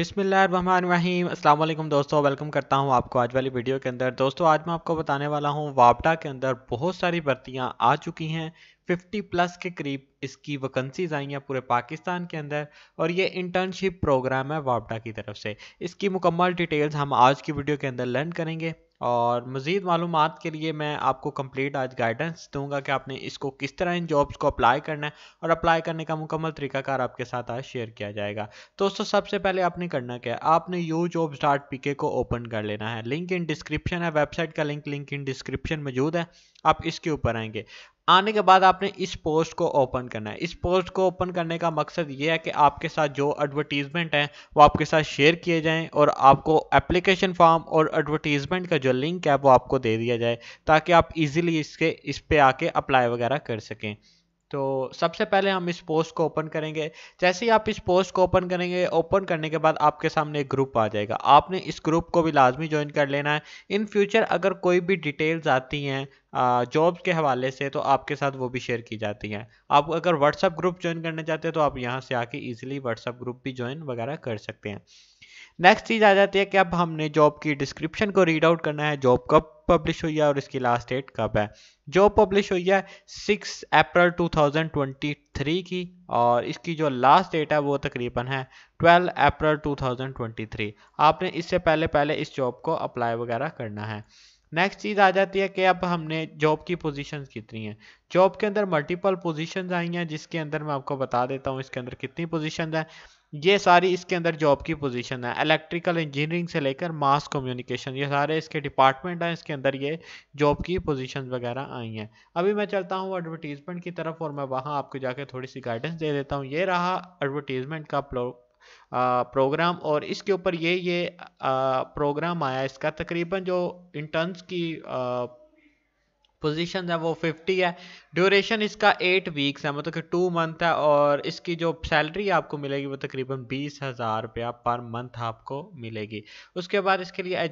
अस्सलाम वालेकुम दोस्तों वेलकम करता हूं आपको आज वाली वीडियो के अंदर दोस्तों आज मैं आपको बताने वाला हूं वापटा के अंदर बहुत सारी भर्तियां आ चुकी हैं 50 प्लस के करीब इसकी वैकेंसीज आई हैं पूरे पाकिस्तान के अंदर और ये इंटर्नशिप प्रोग्राम है वापटा की तरफ से इसकी मुकम्मल डिटेल्स हम आज की वीडियो के अंदर लर्न करेंगे और मज़ीद मालूम के लिए मैं आपको कम्प्लीट आज गाइडेंस दूंगा कि आपने इसको किस तरह इन जॉब्स को अप्लाई करना है और अप्लाई करने का मुकम्मल तरीकाकार आपके साथ आज शेयर किया जाएगा दोस्तों सबसे पहले आपने करना क्या है आपने यू जॉब्स डॉट पी को ओपन कर लेना है लिंक इन डिस्क्रिप्शन है वेबसाइट का लिंक लिंक इन डिस्क्रिप्शन मौजूद है आप इसके ऊपर आएंगे आने के बाद आपने इस पोस्ट को ओपन करना है इस पोस्ट को ओपन करने का मकसद ये है कि आपके साथ जो एडवर्टीज़मेंट हैं वो आपके साथ शेयर किए जाएं और आपको एप्लीकेशन फॉर्म और एडवर्टीज़मेंट का जो लिंक है वो आपको दे दिया जाए ताकि आप इजीली इसके इस पर आके अप्लाई वगैरह कर सकें तो सबसे पहले हम इस पोस्ट को ओपन करेंगे जैसे ही आप इस पोस्ट को ओपन करेंगे ओपन करने के बाद आपके सामने एक ग्रुप आ जाएगा आपने इस ग्रुप को भी लाजमी ज्वाइन कर लेना है इन फ्यूचर अगर कोई भी डिटेल्स आती हैं जॉब्स के हवाले से तो आपके साथ वो भी शेयर की जाती हैं आप अगर व्हाट्सअप ग्रुप ज्वाइन करना चाहते हैं तो आप यहाँ से आके ईजिली व्हाट्सअप ग्रुप भी ज्वाइन वगैरह कर सकते हैं नेक्स्ट चीज़ आ जाती है कि अब हमने जॉब की डिस्क्रिप्शन को रीड आउट करना है जॉब कब पब्लिश हुई है और इसकी लास्ट डेट कब है जॉब पब्लिश हुई है सिक्स अप्रैल 2023 की और इसकी जो लास्ट डेट है वो तकरीबन है ट्वेल्व अप्रैल 2023 आपने इससे पहले पहले इस जॉब को अप्लाई वगैरह करना है नेक्स्ट चीज़ आ जाती है कि अब हमने जॉब की पोजीशन कितनी हैं जॉब के अंदर मल्टीपल पोजीशन आई हैं जिसके अंदर मैं आपको बता देता हूँ इसके अंदर कितनी पोजीशन है ये सारी इसके अंदर जॉब की पोजीशन है इलेक्ट्रिकल इंजीनियरिंग से लेकर मास कम्युनिकेशन ये सारे इसके डिपार्टमेंट हैं इसके अंदर ये जॉब की पोजीशन वगैरह आई हैं अभी मैं चलता हूँ एडवर्टीज़मेंट की तरफ और मैं वहाँ आपको जाके थोड़ी सी गाइडेंस दे देता हूँ ये रहा एडवर्टीज़मेंट का प्रोग्राम और इसके ऊपर ये ये प्रोग्राम आया इसका तकरीबन जो इंटर्न्स की पोजीशन है वो 50 है ड्यूरेशन इसका एट वीक्स है मतलब कि टू मंथ है और इसकी जो सैलरी आपको मिलेगी वो तकरीबन बीस हज़ार रुपया पर मंथ आपको मिलेगी उसके बाद इसके लिए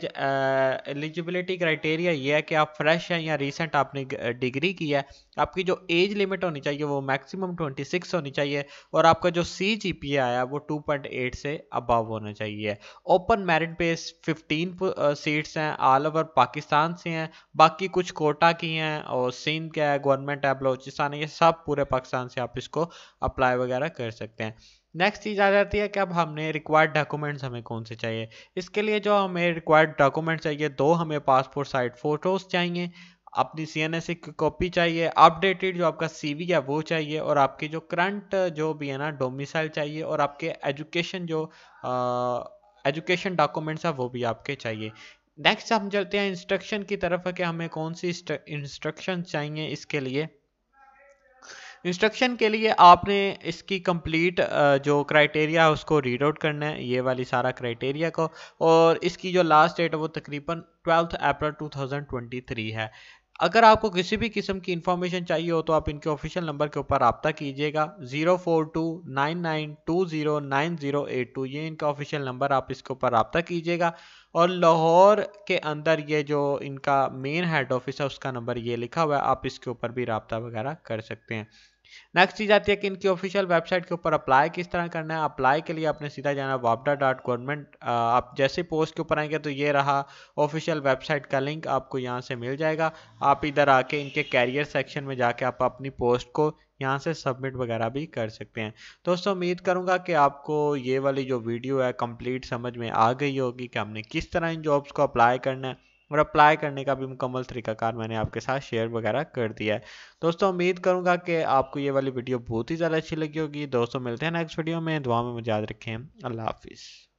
एलिजिबिलिटी क्राइटेरिया ये है कि आप फ्रेश हैं या रिसेंट आपने डिग्री की है आपकी जो एज लिमिट होनी चाहिए वो मैक्सिमम 26 होनी चाहिए और आपका जो सी जी पी आया वो 2.8 से अबव होना चाहिए ओपन मेरिट बेस 15 सीट्स हैं ऑल ओवर पाकिस्तान से हैं बाकी कुछ कोटा की हैं हैं और सिंध का है गवर्नमेंट है बलोचिस्तान ये सब पूरे पाकिस्तान से आप इसको अप्लाई वगैरह कर सकते हैं नेक्स्ट चीज़ आ जाती है कि अब हमने रिक्वायर्ड डॉक्यूमेंट्स हमें कौन से चाहिए इसके लिए जो हमें रिक्वायर्ड डॉक्यूमेंट्स चाहिए दो हमें पासपोर्ट साइज फ़ोटोज़ चाहिए अपनी सी एन एस की कॉपी चाहिए अपडेटेड जो आपका सी वी है वो चाहिए और आपके जो करंट जो भी है ना डोमिसाइल चाहिए और आपके एजुकेशन जो एजुकेशन डॉक्यूमेंट्स है वो भी आपके चाहिए नेक्स्ट हम चलते हैं इंस्ट्रक्शन की तरफ कि हमें कौन सी इंस्ट्रक्शन चाहिए इसके लिए इंस्ट्रक्शन के लिए आपने इसकी कंप्लीट जो क्राइटेरिया है उसको रीड आउट करना है ये वाली सारा क्राइटेरिया को और इसकी जो लास्ट डेट है वो तकरीबन ट्वेल्थ अप्रैल 2023 है अगर आपको किसी भी किस्म की इंफॉर्मेशन चाहिए हो तो आप इनके ऑफिशियल नंबर के ऊपर रबता कीजिएगा zero four two nine nine two zero nine zero eight two ये इनका ऑफिशियल नंबर आप इसके ऊपर रबता कीजिएगा और लाहौर के अंदर ये जो इनका मेन हेड ऑफिस है उसका नंबर ये लिखा हुआ है आप इसके ऊपर भी रबता वगैरह कर सकते हैं नेक्स्ट चीज़ आती है कि इनकी ऑफिशियल वेबसाइट के ऊपर अप्लाई किस तरह करना है अप्लाई के लिए आपने सीधा जाना वापडा डॉट गवर्नमेंट आप जैसे पोस्ट के ऊपर आएंगे तो ये रहा ऑफिशियल वेबसाइट का लिंक आपको यहाँ से मिल जाएगा आप इधर आके इनके कैरियर सेक्शन में जाके आप अपनी पोस्ट को यहाँ से सबमिट वगैरह भी कर सकते हैं दोस्तों उम्मीद करूँगा कि आपको ये वाली जो वीडियो है कंप्लीट समझ में आ गई होगी कि हमने किस तरह इन जॉब्स को अप्लाई करना है और अप्लाई करने का भी मुकम्मल तरीकाकार मैंने आपके साथ शेयर वगैरह कर दिया है दोस्तों उम्मीद करूंगा कि आपको ये वाली वीडियो बहुत ही ज़्यादा अच्छी लगी होगी दोस्तों मिलते हैं नेक्स्ट वीडियो में दुआ में मुझे याद रखें अल्लाह हाफिज़